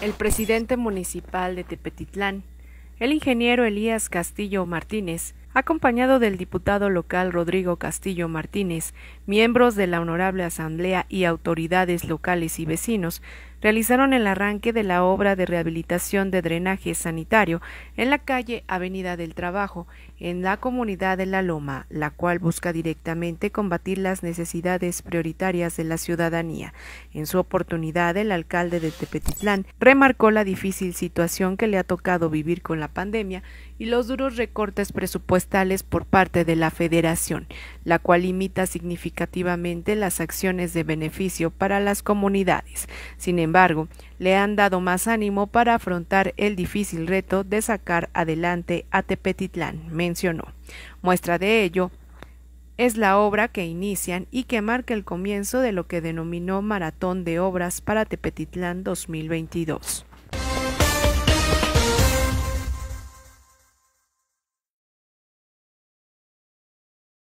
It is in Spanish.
el presidente municipal de Tepetitlán, el ingeniero Elías Castillo Martínez, acompañado del diputado local Rodrigo Castillo Martínez, miembros de la Honorable Asamblea y autoridades locales y vecinos, realizaron el arranque de la obra de rehabilitación de drenaje sanitario en la calle Avenida del Trabajo, en la comunidad de La Loma, la cual busca directamente combatir las necesidades prioritarias de la ciudadanía. En su oportunidad, el alcalde de Tepetitlán remarcó la difícil situación que le ha tocado vivir con la pandemia y los duros recortes presupuestarios por parte de la Federación, la cual limita significativamente las acciones de beneficio para las comunidades. Sin embargo, le han dado más ánimo para afrontar el difícil reto de sacar adelante a Tepetitlán, mencionó. Muestra de ello es la obra que inician y que marca el comienzo de lo que denominó Maratón de Obras para Tepetitlán 2022.